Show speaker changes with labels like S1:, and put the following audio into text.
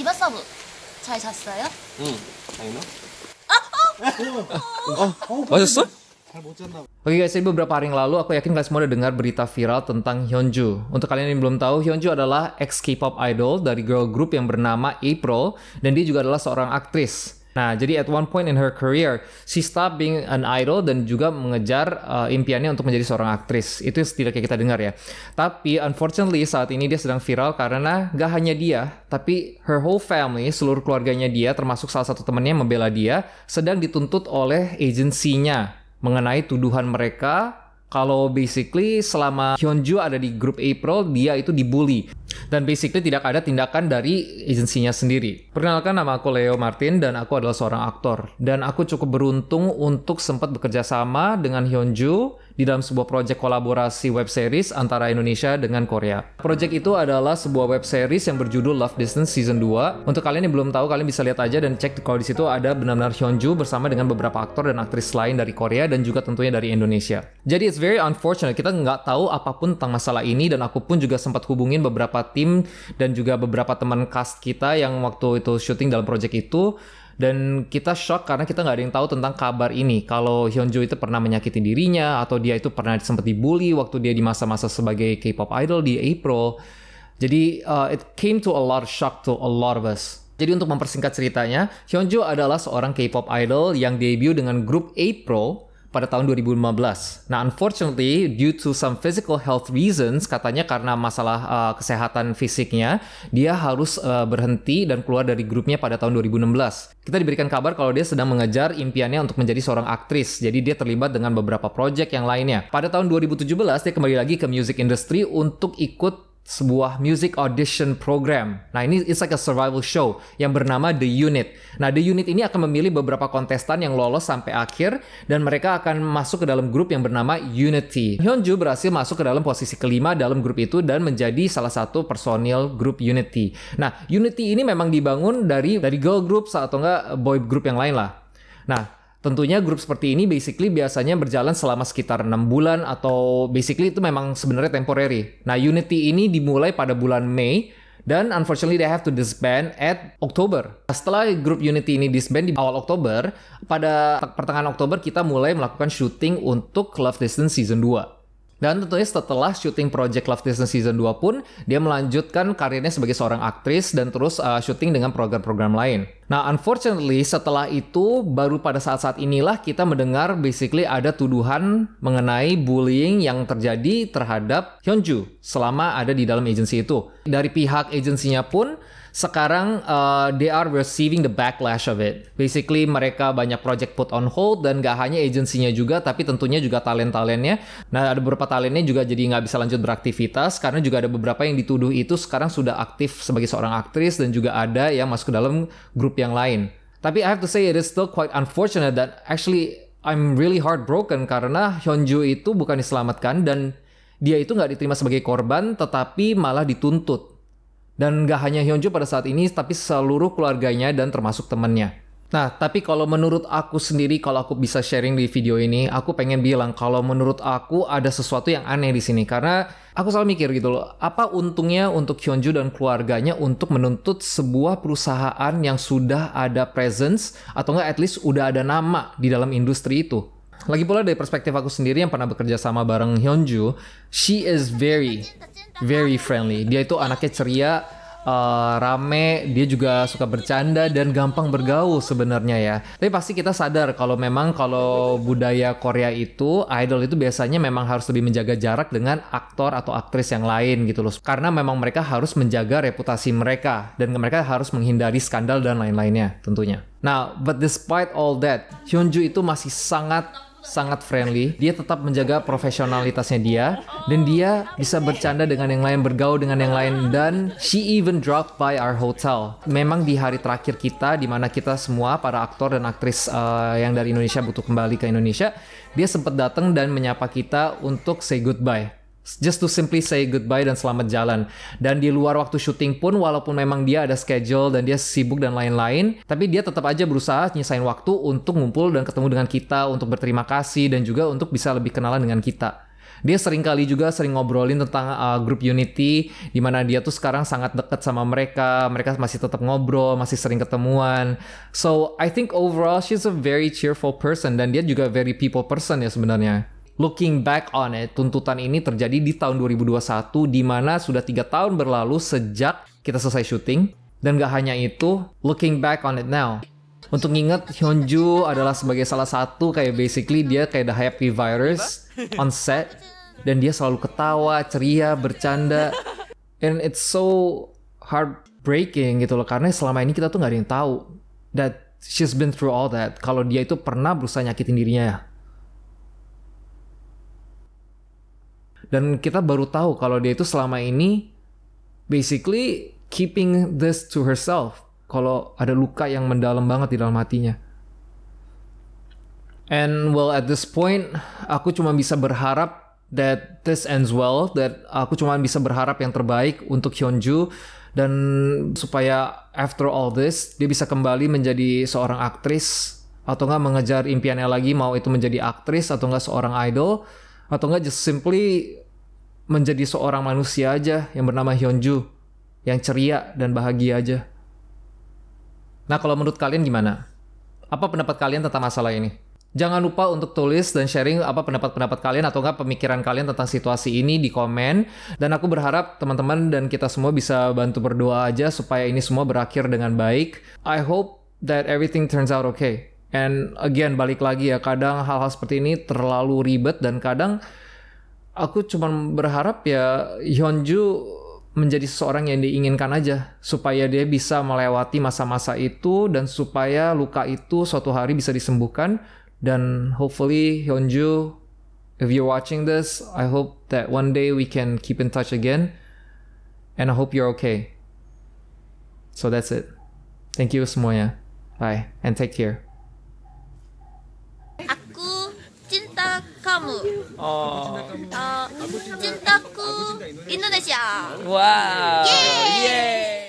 S1: 디바 서브 잘 잤어요? 응. 아니나? 아, 어. Oke okay guys, beberapa hari yang lalu aku yakin kalian semua udah dengar berita viral tentang Hyunju. Untuk kalian yang belum tahu, Hyunju adalah ex K-pop idol dari girl group yang bernama April dan dia juga adalah seorang aktris. Nah, jadi at one point in her career, she stopped being an idol dan juga mengejar uh, impiannya untuk menjadi seorang aktris. Itu setidaknya kita dengar ya. Tapi unfortunately saat ini dia sedang viral karena gak hanya dia, tapi her whole family, seluruh keluarganya dia, termasuk salah satu temannya membela dia, sedang dituntut oleh agensinya mengenai tuduhan mereka kalau basically selama Hyunju ada di grup April, dia itu dibully. Dan basically tidak ada tindakan dari agensinya sendiri. Perkenalkan nama aku Leo Martin dan aku adalah seorang aktor. Dan aku cukup beruntung untuk sempat bekerja sama dengan Hyunju di dalam sebuah proyek kolaborasi web series antara Indonesia dengan Korea. Proyek itu adalah sebuah web series yang berjudul Love Distance Season 2. Untuk kalian yang belum tahu, kalian bisa lihat aja dan cek kalau di situ ada benar-benar Hyunju bersama dengan beberapa aktor dan aktris lain dari Korea dan juga tentunya dari Indonesia. Jadi it's very unfortunate, kita nggak tahu apapun tentang masalah ini dan aku pun juga sempat hubungin beberapa tim dan juga beberapa teman cast kita yang waktu itu syuting dalam proyek itu dan kita shock karena kita nggak ada yang tahu tentang kabar ini kalau Hyunjo itu pernah menyakiti dirinya atau dia itu pernah sempat dibully waktu dia di masa-masa sebagai K-pop idol di April jadi uh, it came to a lot of shock to a lot of us jadi untuk mempersingkat ceritanya Hyunjo adalah seorang K-pop idol yang debut dengan grup April pada tahun 2015. Nah, unfortunately, due to some physical health reasons, katanya karena masalah uh, kesehatan fisiknya, dia harus uh, berhenti dan keluar dari grupnya pada tahun 2016. Kita diberikan kabar kalau dia sedang mengejar impiannya untuk menjadi seorang aktris, jadi dia terlibat dengan beberapa project yang lainnya. Pada tahun 2017, dia kembali lagi ke music industry untuk ikut sebuah music audition program. Nah ini it's like a survival show yang bernama The Unit. Nah The Unit ini akan memilih beberapa kontestan yang lolos sampai akhir dan mereka akan masuk ke dalam grup yang bernama Unity. Hyunju berhasil masuk ke dalam posisi kelima dalam grup itu dan menjadi salah satu personil grup Unity. Nah Unity ini memang dibangun dari dari girl group atau enggak boy group yang lain lah. Nah Tentunya grup seperti ini basically biasanya berjalan selama sekitar enam bulan atau basically itu memang sebenarnya temporary. Nah, Unity ini dimulai pada bulan Mei dan unfortunately they have to disband at Oktober. Nah, setelah grup Unity ini disband di awal Oktober, pada pertengahan Oktober kita mulai melakukan syuting untuk Love Distance Season 2. Dan tentunya setelah syuting project Love Distance Season 2 pun, dia melanjutkan karirnya sebagai seorang aktris dan terus uh, syuting dengan program-program lain. Nah, unfortunately setelah itu baru pada saat-saat inilah kita mendengar basically ada tuduhan mengenai bullying yang terjadi terhadap Hyunju selama ada di dalam agensi itu. Dari pihak agensinya pun sekarang uh, they are receiving the backlash of it. Basically mereka banyak project put on hold dan gak hanya agensinya juga tapi tentunya juga talent-talentnya. Nah ada beberapa talentnya juga jadi nggak bisa lanjut beraktivitas karena juga ada beberapa yang dituduh itu sekarang sudah aktif sebagai seorang aktris dan juga ada yang masuk ke dalam grup yang lain. Tapi I have to say it is still quite unfortunate that actually I'm really heartbroken karena Hyunju itu bukan diselamatkan dan dia itu nggak diterima sebagai korban tetapi malah dituntut. Dan nggak hanya Hyunju pada saat ini tapi seluruh keluarganya dan termasuk temannya. Nah, tapi kalau menurut aku sendiri, kalau aku bisa sharing di video ini, aku pengen bilang kalau menurut aku ada sesuatu yang aneh di sini karena aku selalu mikir gitu loh, apa untungnya untuk Hyunju dan keluarganya untuk menuntut sebuah perusahaan yang sudah ada presence atau enggak at least udah ada nama di dalam industri itu. Lagi pula dari perspektif aku sendiri yang pernah bekerja sama bareng Hyunju, she is very very friendly. Dia itu anaknya ceria, uh, rame, dia juga suka bercanda dan gampang bergaul sebenarnya ya. Tapi pasti kita sadar kalau memang kalau budaya Korea itu idol itu biasanya memang harus lebih menjaga jarak dengan aktor atau aktris yang lain gitu loh. Karena memang mereka harus menjaga reputasi mereka dan mereka harus menghindari skandal dan lain-lainnya tentunya. Nah, but despite all that, Hyunju itu masih sangat sangat friendly, dia tetap menjaga profesionalitasnya dia, dan dia bisa bercanda dengan yang lain, bergaul dengan yang lain, dan she even dropped by our hotel. Memang di hari terakhir kita, di mana kita semua para aktor dan aktris uh, yang dari Indonesia butuh kembali ke Indonesia, dia sempat datang dan menyapa kita untuk say goodbye just to simply say goodbye dan selamat jalan. Dan di luar waktu syuting pun walaupun memang dia ada schedule dan dia sibuk dan lain-lain, tapi dia tetap aja berusaha nyisain waktu untuk ngumpul dan ketemu dengan kita, untuk berterima kasih dan juga untuk bisa lebih kenalan dengan kita. Dia sering kali juga sering ngobrolin tentang uh, grup Unity, di mana dia tuh sekarang sangat deket sama mereka, mereka masih tetap ngobrol, masih sering ketemuan. So I think overall she's a very cheerful person dan dia juga very people person ya sebenarnya. Looking back on it, tuntutan ini terjadi di tahun 2021 di mana sudah tiga tahun berlalu sejak kita selesai syuting. Dan gak hanya itu, looking back on it now. Untuk nginget, Hyunju adalah sebagai salah satu kayak basically dia kayak the happy virus on set. Dan dia selalu ketawa, ceria, bercanda. And it's so heartbreaking gitu loh. Karena selama ini kita tuh gak ada yang tahu that she's been through all that. Kalau dia itu pernah berusaha nyakitin dirinya ya. Dan kita baru tahu kalau dia itu selama ini basically keeping this to herself. Kalau ada luka yang mendalam banget di dalam hatinya. And well at this point aku cuma bisa berharap that this ends well, that aku cuma bisa berharap yang terbaik untuk Hyunju dan supaya after all this dia bisa kembali menjadi seorang aktris atau nggak mengejar impiannya lagi mau itu menjadi aktris atau nggak seorang idol atau enggak just simply menjadi seorang manusia aja yang bernama Hyunju yang ceria dan bahagia aja. Nah, kalau menurut kalian gimana? Apa pendapat kalian tentang masalah ini? Jangan lupa untuk tulis dan sharing apa pendapat-pendapat kalian atau enggak pemikiran kalian tentang situasi ini di komen. Dan aku berharap teman-teman dan kita semua bisa bantu berdoa aja supaya ini semua berakhir dengan baik. I hope that everything turns out okay. And again balik lagi ya kadang hal-hal seperti ini terlalu ribet dan kadang aku cuma berharap ya Hyunju menjadi seseorang yang diinginkan aja supaya dia bisa melewati masa-masa itu dan supaya luka itu suatu hari bisa disembuhkan dan hopefully Hyunju if you're watching this I hope that one day we can keep in touch again and I hope you're okay. So that's it. Thank you semuanya. Bye and take care. 나무 어. 어 찐따쿠 인도네시아 와 예. 예.